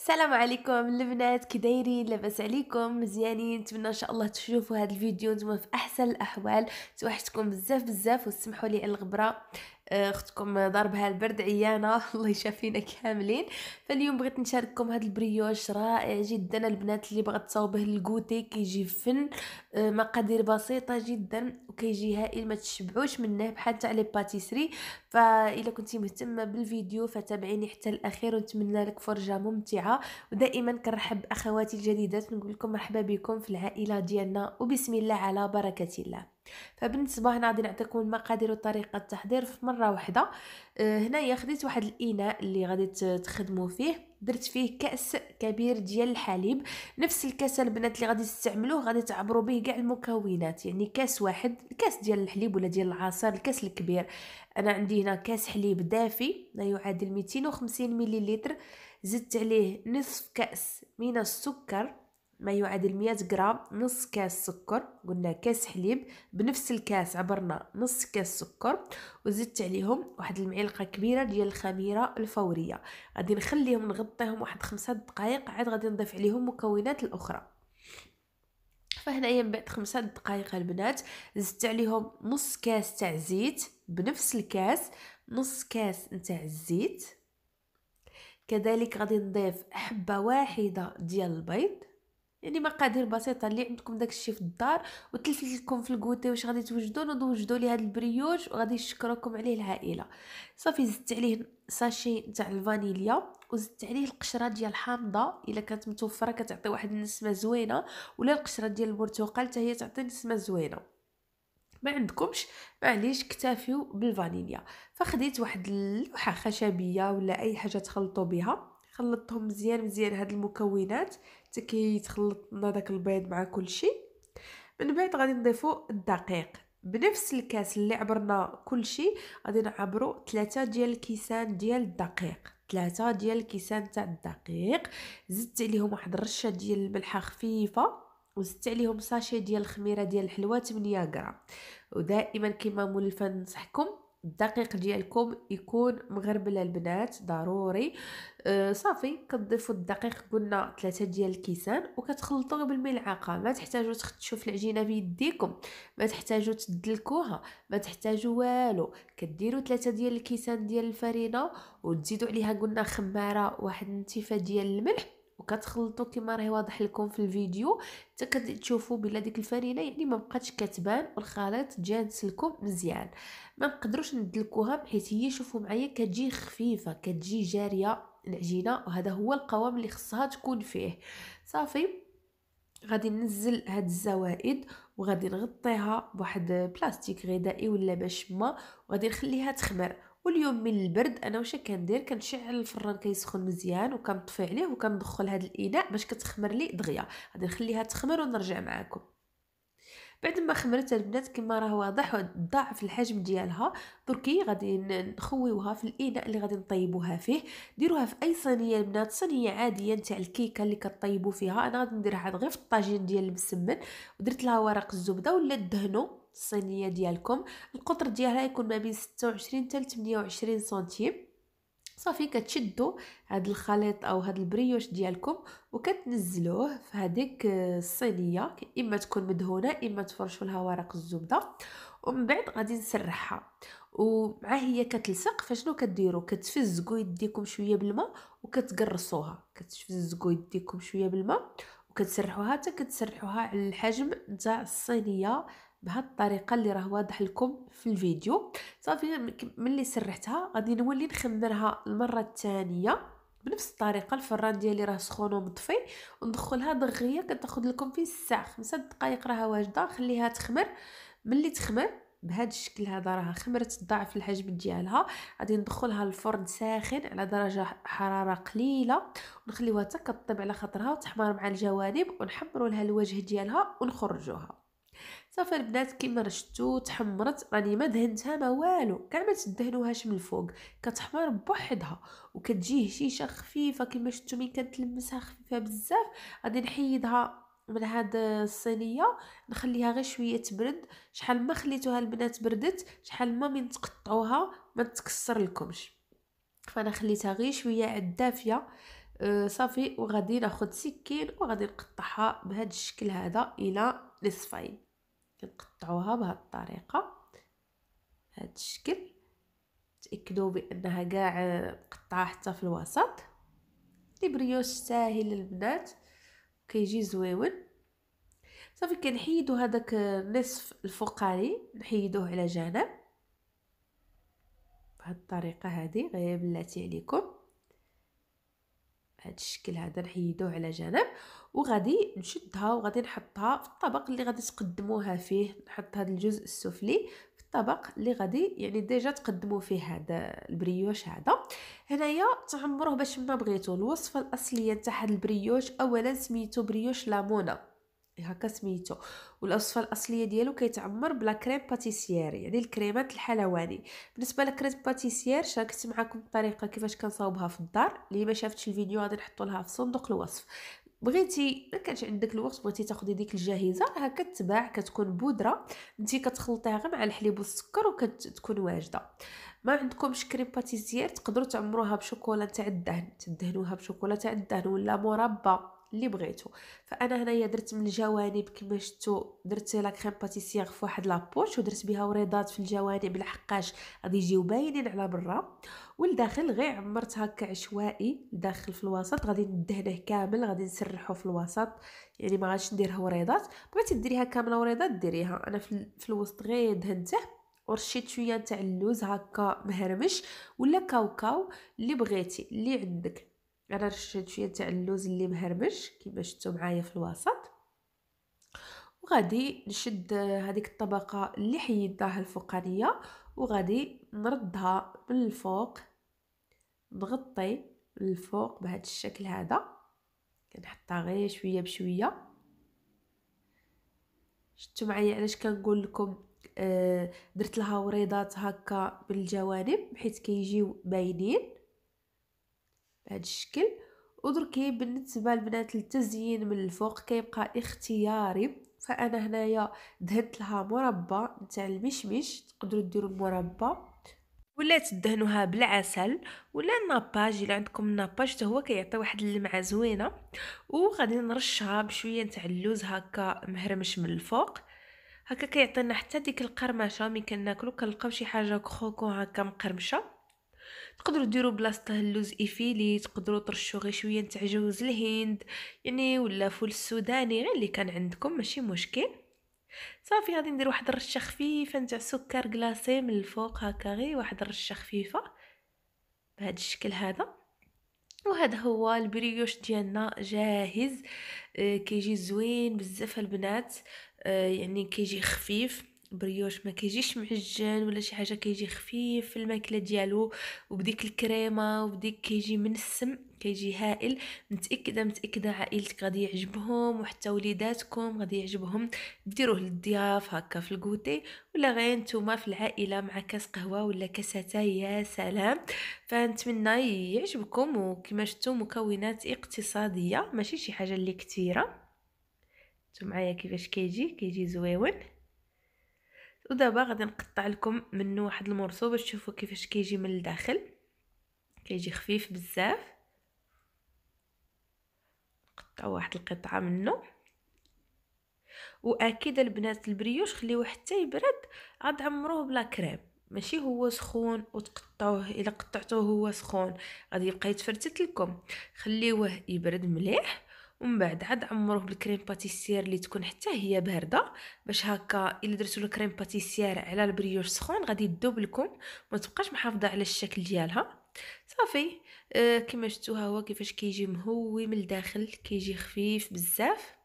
السلام عليكم البنات كي دايرين لاباس عليكم مزيانين نتمنى ان شاء الله تشوفوا هذا الفيديو نتوما في احسن الاحوال توحشتكم بزاف بزاف وسمحوا لي الغبره اختكم ضربها البرد عيانه الله يشافينا كاملين فاليوم بغيت نشارككم هذا البريوش رائع جدا البنات اللي بغات تصاوبه الكوتي كيجي فن آه، مقادير بسيطه جدا وكيجي هائل ما تشبعوش منه بحال تاع باتيسري فإلا كنتي مهتمه بالفيديو فتابعيني حتى الاخير ونتمنى لك فرجه ممتعه ودائما كنرحب اخواتي الجديدات نقول لكم مرحبا بكم في العائله ديالنا وبسم الله على بركه الله فبالنسبه هنا غادي نعطيكم المقادير وطريقه التحضير في مره واحده آه، هنايا خديت واحد الاناء اللي غادي تخدموا فيه درت فيه كاس كبير ديال الحليب نفس الكاس البنات اللي غادي تستعملوه غادي تعبروا به كاع المكونات يعني كاس واحد الكاس ديال الحليب ولا ديال العصير الكاس الكبير انا عندي هنا كاس حليب دافي ما يعادل 250 مليلتر زدت عليه نصف كاس من السكر ما يعادل 100 غرام نص كاس سكر قلنا كاس حليب بنفس الكاس عبرنا نص كاس سكر وزدت عليهم واحد المعلقه كبيره ديال الخميره الفوريه غادي نخليهم نغطيهم واحد خمسة دقائق عاد غادي نضيف عليهم مكونات الاخرى فهنايا من بعد خمسة دقائق البنات زدت عليهم نص كاس تاع زيت بنفس الكاس نص كاس نتاع الزيت كذلك غادي نضيف حبه واحده ديال البيض يعني مقادير بسيطه اللي عندكم داكشي في الدار وتلفت لكم في الكوتي واش غادي توجدوا نوجدوا لي هذا البريوش وغادي نشكركم عليه العائله صافي زدت عليه ساشي تاع الفانيليا وزدت عليه القشره ديال الحامضه الا كانت متوفره كتعطي واحد النسمه زوينه ولا القشره ديال البرتقال حتى هي تعطي نسمه زوينه ما عندكمش معليش كتافيو بالفانيليا فخديت واحد اللوحه خشبيه ولا اي حاجه تخلطوا بها خلطتهم مزيان مزيان هاد المكونات حتى كيتخلط لنا داك البيض مع كلشي من بعد غادي نضيفو الدقيق بنفس الكاس اللي عبرنا كلشي غادي نعبرو ثلاثة ديال الكيسان ديال الدقيق ثلاثة ديال الكيسان تاع الدقيق زدت عليهم واحد الرشه ديال الملحه خفيفه وزدت عليهم ساشي ديال الخميره ديال الحلوه 8 غرام ودائما كما مولفه ننصحكم الدقيق ديالكم يكون مغربل البنات ضروري أه صافي كتضيفوا الدقيق قلنا ثلاثة ديال الكيسان وكتخلطوه بالملعقه ما تحتاجوا تخدشوا في العجينه بيديكم ما تحتاجوا تدلكوها ما تحتاجوا والو كديروا ثلاثة ديال الكيسان ديال الفرينه وتزيدوا عليها قلنا خماره واحد النتيفه ديال الملح وكتخلطوا كما راهي واضح لكم في الفيديو حتى كتشوفوا بلا ديك الفرينه يعني ما بقاتش كتبان والخليط جانس لكم مزيان ما نقدروش ندلكوها بحيث هي شوفوا معايا كتجي خفيفه كتجي جاريه العجينه وهذا هو القوام اللي خصها تكون فيه صافي غادي ننزل هاد الزوائد وغادي نغطيها بواحد بلاستيك غذائي ولا باش ما وغادي نخليها تخمر واليوم من البرد انا واش كندير كنشعل الفران كيسخن مزيان وكنطفي عليه وكندخل هذا الاناء باش كتخمر لي دغيا غادي نخليها تخمر ونرجع معكم بعد ما خمرت البنات كما راه واضح ضاعف الحجم ديالها دركي غادي نخويوها في الاناء اللي غادي نطيبوها فيه ديروها في اي صينيه البنات صينيه عاديه نتاع الكيكه اللي كطيبوا فيها انا غادي نديرها غير في الطاجين ديال المسمن ودرت لها ورق الزبده ولا دهنو الصينيه ديالكم القطر ديالها يكون ما بين 26 حتى 28 سنتيم صافي كتشدوا هاد الخليط او هاد البريوش ديالكم وكتنزلوه في هذيك آه، الصينيه اما تكون مدهونه اما تفرشوا لها ورق الزبده ومن بعد غادي نسرحها ومع هي كتلصق فشنو كديروا كتفزقوا يديكم شويه بالماء وكتقرصوها كتفزقوا يديكم شويه بالماء وكتسرحوها حتى كتسرحوها على الحجم نتاع الصينيه بهاد الطريقه اللي راه واضح لكم في الفيديو صافي ملي سرحتها غادي نولي نخمرها المره الثانيه بنفس الطريقه الفران ديالي راه سخون ومطفي وندخلها دغيا كتاخذ لكم في الساعه خمسة دقائق راها واجده خليها تخمر ملي تخمر بهذا الشكل هذا راها خمرت ضعف الحجم ديالها غادي ندخلها الفرن ساخن على درجه حراره قليله ونخليوها حتى كطيب على خاطرها وتحمر مع الجوانب ونحمروا لها الوجه ديالها ونخرجوها صافي البنات كيما رشتو تحمرت راني ما دهنتها ما والو كاع ما تدهنوهاش من الفوق كتحمر بوحدها وكتجي هشيشه خفيفه كيما شفتو ملي كنتلمسها خفيفه بزاف غادي نحيدها من هاد الصينيه نخليها غير شويه تبرد شحال ما خليتوها البنات بردت شحال ما من تقطعوها ما تكسر لكمش فانا خليتها غير شويه عاد دافيه أه، صافي وغادي ناخذ سكين وغادي نقطعها بهذا الشكل هذا الى نصفين كنقطعوها بهاد الطريقه بهاد الشكل تاكدوا بانها كاع مقطعه حتى في الوسط البريوش ساهل البنات كيجي زويون صافي كنحيدو هذاك النصف الفوقاني نحيدوه على جنب بهاد الطريقه هذه غير بلاتي عليكم بهذا الشكل هذا نحيدوه على جنب وغادي نشدها وغادي نحطها في الطبق اللي غادي تقدموها فيه نحط هذا الجزء السفلي في الطبق اللي غادي يعني ديجا تقدموا فيه هذا البريوش هذا هنايا تعمروه باش ما بغيتو الوصفه الاصليه تاع هذا البريوش اولا سميتو بريوش لامونه هكا سميتو والوصفه الاصليه ديالو كيتعمر بلا كريم باتيسيير يعني الكريمات الحلواني بالنسبه لكريم باتيسيير شاركت معكم الطريقه كيفاش كنصاوبها في الدار اللي ما شافتش الفيديو غادي نحطو لها في صندوق الوصف بغيتي ما كانش عندك الوقت بغيتي تاخدي ديك الجاهزه راه كتباع كتكون بودره انت كتخلطيها غير مع الحليب والسكر وكتكون واجده ما عندكمش كريم باتيسير تقدروا تعمروها بشوكولا تاع الدهن تدهنوها بشوكولا تاع الدهن ولا مربى اللي بغيتو فانا هنايا درت من الجوانب كما شفتو درت لا كريم باتيسيير في واحد لابوش ودرت بها وريضات في الجوانب لحقاش غادي يجيو باينين على برا والداخل غير عمرت هكا عشوائي الداخل في الوسط غادي ندهنه كامل غادي نسرحه في الوسط يعني ما غاديش نديرها وريضات بغيتي ديريها كامله وريضات ديريها انا في الوسط غير دهنته ورشيت شويه تاع اللوز هكا مهرمش ولا كاوكاو اللي بغيتي اللي عندك انا رشيت شويه تاع اللوز اللي مهرمش كيما شفتوا معايا في الوسط وغادي نشد هذيك الطبقه اللي حيدتها الفوقانيه وغادي نردها من الفوق نغطي من الفوق بهذا الشكل هذا كنحطها غير شويه بشويه شفتوا معايا علاش كنقول لكم آه، درت لها وريضات هكا بالجوانب حيت كيجيو باينين بهذا الشكل ودركي بالنسبه البنات للتزيين من الفوق كيبقى اختياري فانا هنايا دهنت لها مربى نتاع المشمش تقدروا ديروا المربى ولا تدهنوها بالعسل ولا الناباج الا عندكم الناباج حتى هو كيعطي واحد اللمعه زوينه وغادي نرشها بشويه نتاع اللوز هكا مهرمش من الفوق هكا كيعطينا حتى ديك القرمشه ملي كناكلو كنلقاو شي حاجه كروكون هكا مقرمشه تقدروا ديروا بلاصته اللوز ايفيلي تقدروا ترشوا غير شويه نتاع جوز الهند يعني ولا فول السوداني غير اللي كان عندكم ماشي مشكل صافي غادي ندير واحد الرشه خفيفه نتاع سكر كلاصي من الفوق هكا غير واحد الرشه خفيفه بهذا الشكل هذا وهذا هو البريوش ديالنا جاهز آه، كيجي زوين بزاف البنات آه، يعني كيجي خفيف البريوش ما كيجيش معجن ولا شي حاجه كيجي خفيف في الماكله ديالو وبديك الكريمه وبديك كيجي منسم كيجي هائل متاكده متاكده عائلتك غادي يعجبهم وحتى وليداتكم غادي يعجبهم ديروه للضياف هكا في الكوتي ولا غير نتوما في العائله مع كاس قهوه ولا كاس اتاي يا سلام فنتمنى يعجبكم وكما شفتوا مكونات اقتصاديه ماشي شي حاجه اللي كثيره نتوما معايا كيفاش كيجي كيجي زويون ودابا غادي نقطع لكم منه واحد المرسو باش تشوفوا كيفاش كيجي من الداخل كيجي خفيف بزاف نقطع واحد القطعه منه واكيد البنات البريوش خليوه حتى يبرد عاد عمروه بلا كريم ماشي هو سخون وتقطعوه الا قطعتوه هو سخون غادي يبقى يتفرتت لكم خليوه يبرد مليح ومن بعد عاد عمروه بالكريم باتيسير اللي تكون حتى هي بارده باش هكا الا درتو الكريم باتيسير على البريوش سخون غادي يذوب لكم ما تبقاش محافظه على الشكل ديالها صافي آه كما شفتوا ها هو كيفاش كيجي مهوي من الداخل كيجي خفيف بزاف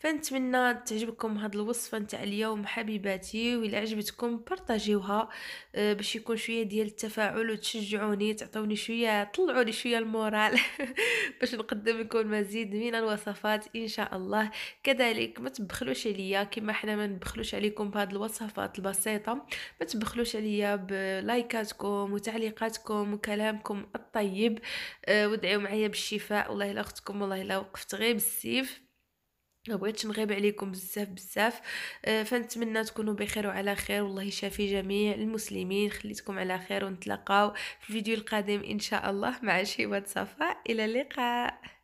فنتمنى تعجبكم هاد الوصفه نتاع اليوم حبيباتي وإلا عجبتكم بارطاجيوها آه، باش يكون شويه ديال التفاعل وتشجعوني تعطوني شويه طلعوني شويه المورال باش نقدم لكم مزيد من الوصفات ان شاء الله كذلك ما تبخلوش عليا كما حنا ما نبخلوش عليكم بهاد الوصفات البسيطه ما تبخلوش عليا بلايكاتكم وتعليقاتكم وكلامكم الطيب آه، ودعوا معايا بالشفاء والله لا اختكم والله لا وقفت غير بالسيف ما بغيتش نغيب عليكم بزاف بزاف آه، فنتمنى تكونوا بخير وعلى خير والله يشافي جميع المسلمين خليتكم على خير ونتلاقاو في الفيديو القادم ان شاء الله مع شي صفاء الى اللقاء